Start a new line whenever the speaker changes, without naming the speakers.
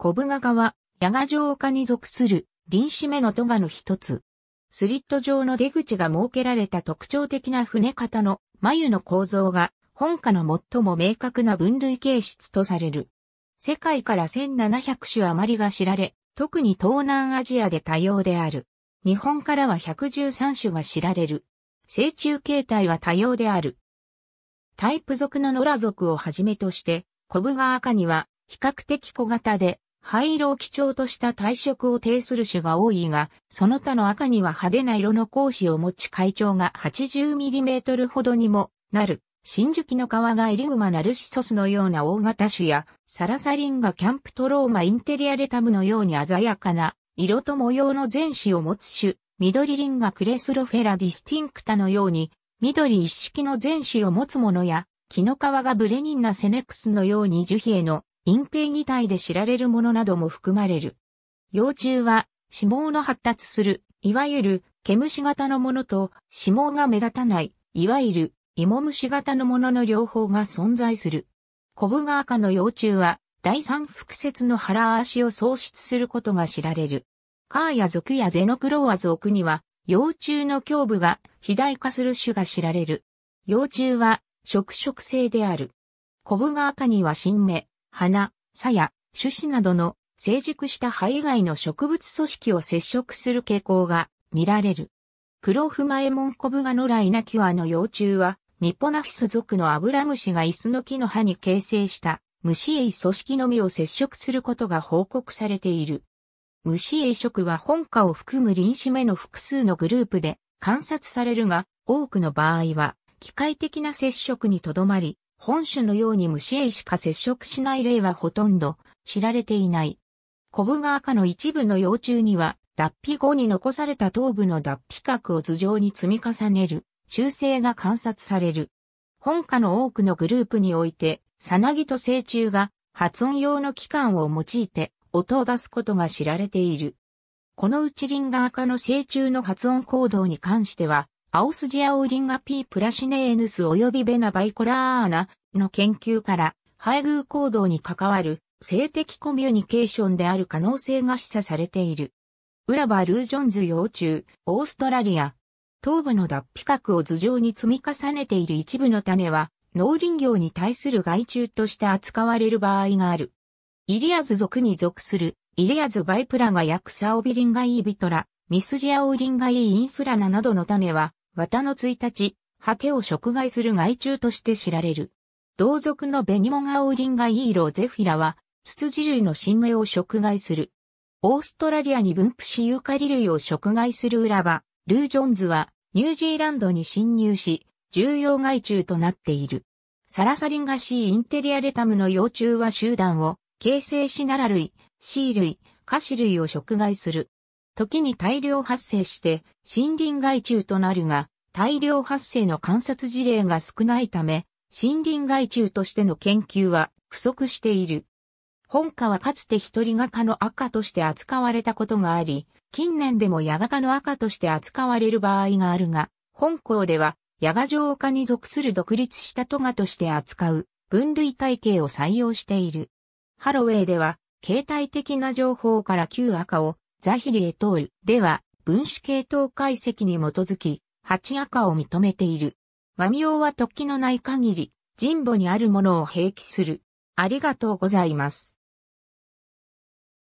コブガガは、ヤガ城丘に属する林死目のト賀の一つ。スリット状の出口が設けられた特徴的な船型の眉の構造が本家の最も明確な分類形質とされる。世界から1700種余りが知られ、特に東南アジアで多様である。日本からは113種が知られる。成虫形態は多様である。タイプ属の野良属をはじめとして、コブガアカには比較的小型で灰色を基調とした体色を呈する種が多いが、その他の赤には派手な色の格子を持ち会長が 80mm ほどにもなる。新宿の皮がエリグマナルシソスのような大型種や、サラサリンがキャンプトローマインテリアレタムのように鮮やかな、色と模様の全種を持つ種、緑リンがクレスロフェラディスティンクタのように、緑一色の全種を持つものや、木の皮がブレニンナセネクスのように樹皮への隠蔽擬態で知られるものなども含まれる。幼虫は脂肪の発達する、いわゆる毛虫型のものと脂肪が目立たない、いわゆる芋虫型のものの両方が存在する。コブガーカの幼虫は第三複節の腹足を喪失することが知られる。カーや族やゼノクロワ族には幼虫の胸部が肥大化する種が知られる。幼虫は食食性である。コブガーカには新芽、花、鞘、種子などの成熟した葉以外の植物組織を接触する傾向が見られる。クロフマエモンコブガノライナキュアの幼虫は、ニポナフィス属のアブラムシが椅子の木の葉に形成した虫エイ組織のみを接触することが報告されている。虫エイ食は本科を含む臨死目の複数のグループで観察されるが、多くの場合は機械的な接触にとどまり、本種のように虫へしか接触しない例はほとんど知られていない。コブガカの一部の幼虫には、脱皮後に残された頭部の脱皮核を頭上に積み重ねる、習性が観察される。本科の多くのグループにおいて、サナギと成虫が発音用の器官を用いて音を出すことが知られている。このうちリンガーカの成虫の発音行動に関しては、アオスジアオーリンガ P プラシネーヌス及びベナバイコラーナの研究から配偶行動に関わる性的コミュニケーションである可能性が示唆されている。ウラバ・ルージョンズ幼虫、オーストラリア。頭部の脱皮核を頭上に積み重ねている一部の種は、農林業に対する害虫として扱われる場合がある。イリアズ族に属する、イリアズバイプラガヤクサオビリンガイービトラ、ミスジアオーリンガイインスラナなどの種は、綿の1日、ハケを食害する害虫として知られる。同族のベニモガオウリンガイーローゼフィラは、ツツジ類の新芽を食害する。オーストラリアに分布しユーカリ類を食害する裏場、ルージョンズはニュージーランドに侵入し、重要害虫となっている。サラサリンガシーインテリアレタムの幼虫は集団を、形成しナラ類、シー類、カシ類を食害する。時に大量発生して森林害虫となるが、大量発生の観察事例が少ないため、森林害虫としての研究は不足している。本科はかつて一人画家の赤として扱われたことがあり、近年でも野画家の赤として扱われる場合があるが、本校では野画城科に属する独立した都ガとして扱う分類体系を採用している。ハロウェイでは、携帯的な情報から旧赤をザヒリエトールでは分子系統解析に基づき、八赤を認めている。和名は突起のない限り、人母にあるものを併記する。ありがとうございます。